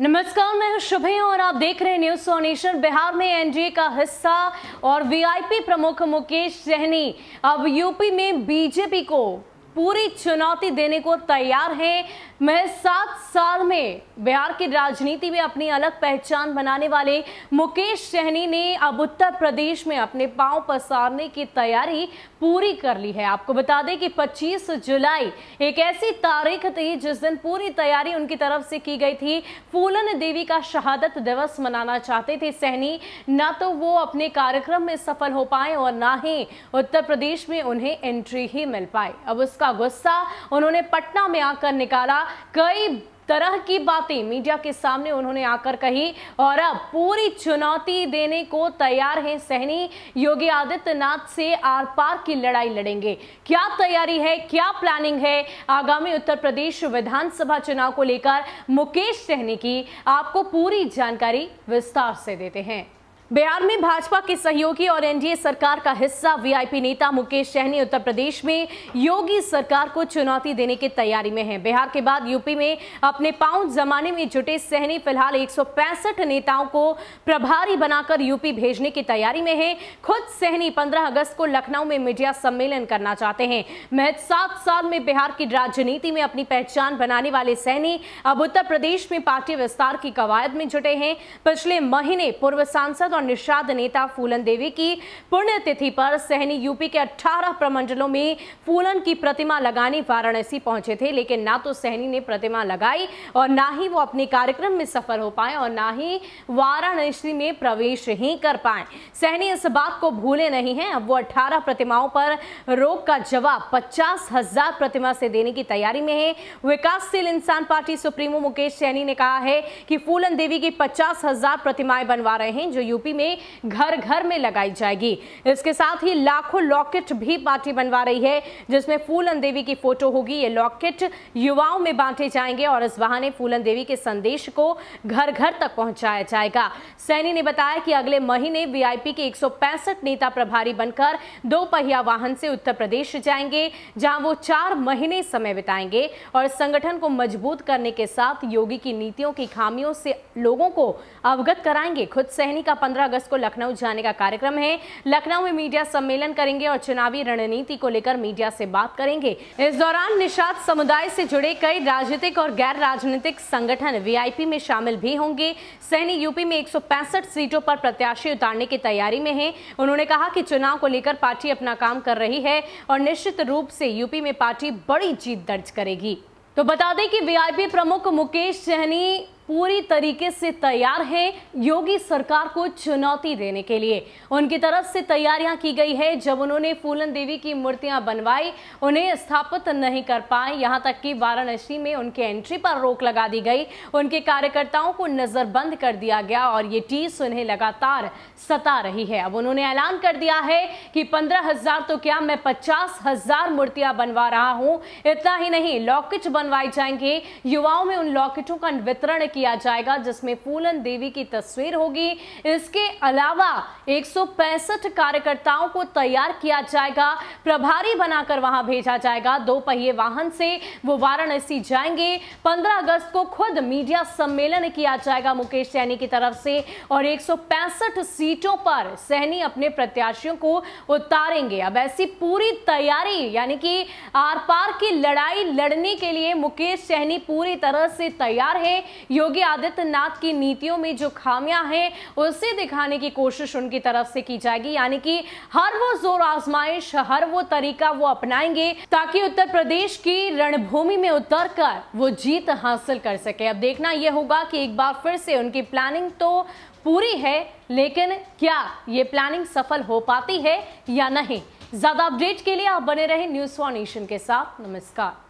नमस्कार मैं हूं शुभे और आप देख रहे हैं न्यूज सोनेशन बिहार में एनडीए का हिस्सा और वीआईपी प्रमुख मुकेश सहनी अब यूपी में बीजेपी को पूरी चुनौती देने को तैयार हैं मैं सात साल में बिहार की राजनीति में अपनी अलग पहचान बनाने वाले मुकेश सहनी ने अब उत्तर प्रदेश में अपने पांव पसारने की तैयारी पूरी कर ली है आपको बता दें कि 25 जुलाई एक ऐसी तारीख थी जिस दिन पूरी तैयारी उनकी तरफ से की गई थी फूलन देवी का शहादत दिवस मनाना चाहते थे सहनी ना तो वो अपने कार्यक्रम में सफल हो पाए और ना ही उत्तर प्रदेश में उन्हें एंट्री ही मिल पाए अब उसका का गुस्सा उन्होंने पटना में आकर निकाला कई तरह की बातें मीडिया के सामने उन्होंने आकर कही और अब पूरी चुनौती देने को तैयार हैं सहनी योगी आदित्यनाथ से आर पार की लड़ाई लड़ेंगे क्या तैयारी है क्या प्लानिंग है आगामी उत्तर प्रदेश विधानसभा चुनाव को लेकर मुकेश सहनी की आपको पूरी जानकारी विस्तार से देते हैं बिहार में भाजपा के सहयोगी और एनडीए सरकार का हिस्सा वीआईपी नेता मुकेश सहनी उत्तर प्रदेश में योगी सरकार को चुनौती देने की तैयारी में हैं। बिहार के बाद यूपी में अपने पांव जमाने में जुटे सहनी फिलहाल 165 नेताओं को प्रभारी बनाकर यूपी भेजने की तैयारी में हैं। खुद सहनी 15 अगस्त को लखनऊ में मीडिया सम्मेलन करना चाहते हैं महज सात साल में बिहार की राजनीति में अपनी पहचान बनाने वाले सहनी अब उत्तर प्रदेश में पार्टी विस्तार की कवायद में जुटे हैं पिछले महीने पूर्व सांसद और निषाद नेता फूलन देवी की पुण्यतिथि पर सहनी यूपी के 18 प्रमंडलों में फूलन की प्रतिमा लगाने वाराणसी पहुंचे थे लेकिन ना तो सहनी ने प्रतिमा लगाई और ना ही वो अपने कार्यक्रम में सफल हो पाए और ना ही वाराणसी में प्रवेश ही कर पाए सहनी इस बात को भूले नहीं है अब वो अठारह प्रतिमाओं पर रोक का जवाब पचास हजार प्रतिमा से देने की तैयारी में है विकासशील इंसान पार्टी सुप्रीमो मुकेश सहनी ने कहा है कि फूलन देवी की पचास हजार प्रतिमाएं बनवा रहे हैं जो यूपी यूपी में घर घर में लगाई जाएगी इसके साथ ही लाखों लॉकेट भी पार्टी बनवा रही है जिसमें फूलन देवी की फोटो होगी ये लॉकेट युवाओं में बांटे जाएंगे और इस बहाने फूलन देवी के संदेश को घर घर तक पहुंचाया जाएगा सैनी ने बताया कि अगले महीने वीआईपी के एक नेता प्रभारी बनकर दो पहिया वाहन से उत्तर प्रदेश जाएंगे जहां वो चार महीने समय बिताएंगे और संगठन को मजबूत करने के साथ योगी की नीतियों की खामियों से लोगों को अवगत कराएंगे खुद सहनी का पंद्रह अगस्त को लखनऊ जाने का कार्यक्रम है लखनऊ में मीडिया सम्मेलन करेंगे और चुनावी रणनीति को लेकर मीडिया से बात करेंगे इस दौरान निषाद समुदाय से जुड़े कई राजनीतिक और गैर राजनीतिक संगठन वीआईपी में शामिल भी होंगे सहनी यूपी में एक सीटों पर प्रत्याशी उतारने की तैयारी में है उन्होंने कहा कि चुनाव को लेकर पार्टी अपना काम कर रही है और निश्चित रूप से यूपी में पार्टी बड़ी जीत दर्ज करेगी तो बता दें कि वीआईपी प्रमुख मुकेश सहनी पूरी तरीके से तैयार हैं योगी सरकार को चुनौती देने के लिए उनकी तरफ से तैयारियां की गई है जब उन्होंने फूलन देवी की मूर्तियां बनवाई उन्हें स्थापित नहीं कर पाए यहां तक कि वाराणसी में उनके एंट्री पर रोक लगा दी गई उनके कार्यकर्ताओं को नजरबंद कर दिया गया और ये टीस उन्हें लगातार सता रही है अब उन्होंने ऐलान कर दिया है कि पंद्रह हजार तो क्या मैं पचास हजार मूर्तियां बनवा रहा हूं इतना ही नहीं लॉकेट बनवाए जाएंगे युवाओं में उन लॉकेटों का वितरण किया जाएगा जिसमें फूलन देवी की तस्वीर होगी इसके अलावा एक कार्यकर्ताओं को तैयार किया जाएगा प्रभारी बनाकर वहां भेजा जाएगा दो पहिए वाहन से वो वाराणसी जाएंगे 15 अगस्त को खुद मीडिया सम्मेलन किया जाएगा मुकेश सैनी की तरफ से और एक सीटों पर सैनी अपने प्रत्याशियों को उतारेंगे अब ऐसी पूरी तैयारी यानी कि आर पार की लड़ाई लड़ने के लिए मुकेश सहनी पूरी तरह से तैयार है योगी आदित्यनाथ की नीतियों में जो खामियां हैं उसे दिखाने की कोशिश उनकी तरफ से की जाएगी यानी कि हर वो जोर आजमाइश हर वो तरीका वो अपनाएंगे ताकि उत्तर प्रदेश की रणभूमि में उतर कर वो जीत हासिल कर सके अब देखना यह होगा कि एक बार फिर से उनकी प्लानिंग तो पूरी है लेकिन क्या ये प्लानिंग सफल हो पाती है या नहीं ज्यादा अपडेट के लिए आप बने रहे न्यूज फॉर एशियन के साथ नमस्कार